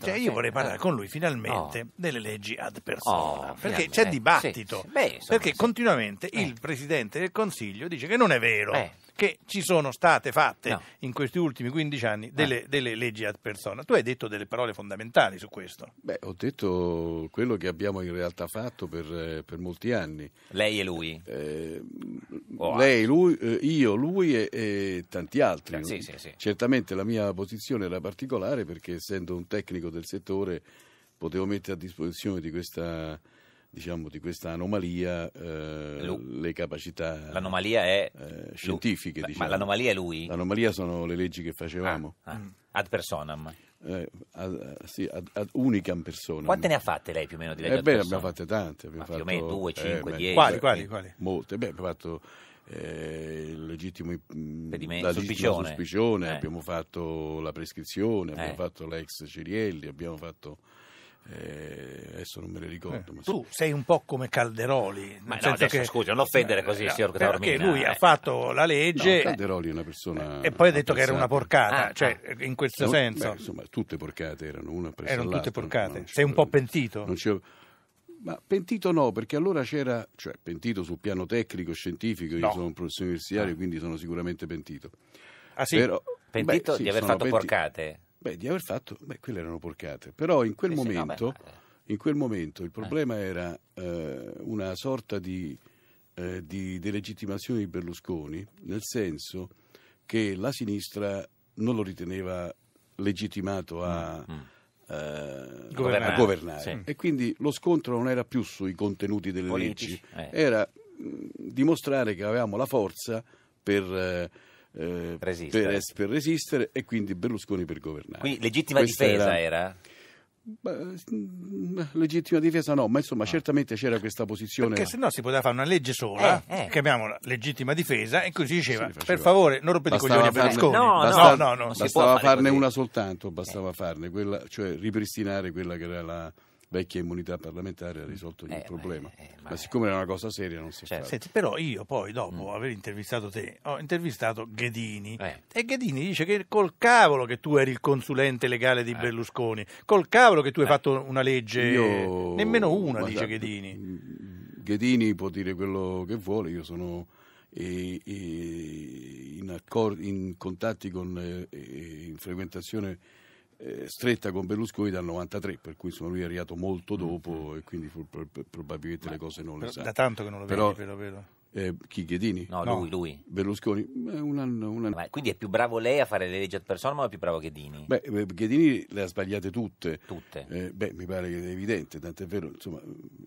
Cioè, io vorrei parlare eh. con lui finalmente oh. delle leggi ad oh, persona, oh, perché finalmente. c'è dibattito, sì. Beh, insomma, perché sì. continuamente eh. il Presidente del Consiglio dice che non è vero. Eh che ci sono state fatte no. in questi ultimi 15 anni delle, ah. delle, leggi ad persona. Tu hai detto delle parole fondamentali su questo. Beh, ho detto quello che abbiamo in realtà fatto per, eh, per molti anni. Lei e lui? Eh, oh. Lei, lui, eh, io, lui e, e tanti altri. Sì, sì, sì. Certamente la mia posizione era particolare perché essendo un tecnico del settore potevo mettere a disposizione di questa diciamo, di questa anomalia eh, le capacità l'anomalia è eh, scientifiche. Diciamo. Ma l'anomalia è lui? L'anomalia sono le leggi che facevamo. Ah, ah. Ad personam. Eh, ad, eh, sì, ad, ad unicam persona. Quante ne ha fatte lei più o meno di eh, leggi? Eh, beh, abbiamo fatto tante. Abbiamo fatto, più o meno 2, 5, 10. Quali, quali, eh, quali? Molte. Beh, abbiamo fatto eh, il legittimo mm, la suspicione, suspicione eh. abbiamo fatto la prescrizione, abbiamo eh. fatto l'ex Cirielli, abbiamo fatto eh, adesso non me le ricordo. Eh, tu sei un po' come Calderoli. Ma no, adesso, che... scusi, non offendere così il signor Taormina. Perché lui ha eh. fatto la legge. No, Calderoli è una persona. Eh, e poi ha detto che era una porcata, ah, cioè ah. in questo eh, no, senso. Beh, insomma, tutte porcate erano una persona. Erano tutte porcate. sei un po' pentito? Non c'è... Ma pentito no, perché allora c'era, cioè pentito sul piano tecnico, scientifico, io no. sono un professore universitario, ah. quindi sono sicuramente pentito. Ah sì? Però, pentito beh, sì, di aver fatto penti... porcate? beh, di aver fatto, beh, quelle erano porcate, però in quel, momento, no, eh. in quel momento, il eh. problema era eh, una sorta di, eh, di delegittimazione di Berlusconi, nel senso che la sinistra non lo riteneva legittimato a... Mm. Uh, governare, a governare. Sì. e quindi lo scontro non era più sui contenuti delle Politici, leggi, eh. era mh, mm, dimostrare che avevamo la forza per uh, eh, resistere. Per, per, resistere e quindi Berlusconi per governare. Quindi legittima Questa difesa era? era? Beh, mm, legittima difesa no, ma insomma no. Ah. certamente c'era questa posizione. Perché se no si poteva fare una legge sola, eh, eh. chiamiamola legittima difesa, e così diceva, per favore, non rompete i coglioni a Berlusconi. No, bastava, no, no, no, Bastava farne così. una soltanto, bastava eh. farne, quella, cioè ripristinare quella che era la vecchia immunità parlamentare ha mm. risolto il eh, problema. Eh, ma, ma, siccome era una cosa seria non si cioè, certo. Senti, però io poi dopo mm. aver intervistato te ho intervistato Ghedini eh. e Ghedini dice che col cavolo che tu eri il consulente legale di eh. Berlusconi, col cavolo che tu hai eh. fatto una legge, io... nemmeno una Guarda, dice Ghedini. Mm, Ghedini può dire quello che vuole, io sono... E, eh, e in, accor- in, contatti con eh, in frequentazione eh, stretta con Berlusconi dal 93, per cui insomma, lui è arrivato molto mm-hmm. dopo e quindi probabilmente Ma le cose non le sa. Da tanto che non lo Però, vedi, vero, vero. Eh, chi Ghedini? No, no, lui, lui. Berlusconi? Un anno, un anno. Ma quindi è più bravo lei a fare le leggi ad personam o è più bravo Ghedini? Beh, eh, Ghedini le ha sbagliate tutte. Tutte? Eh, beh, mi pare che è evidente, tant'è vero, insomma,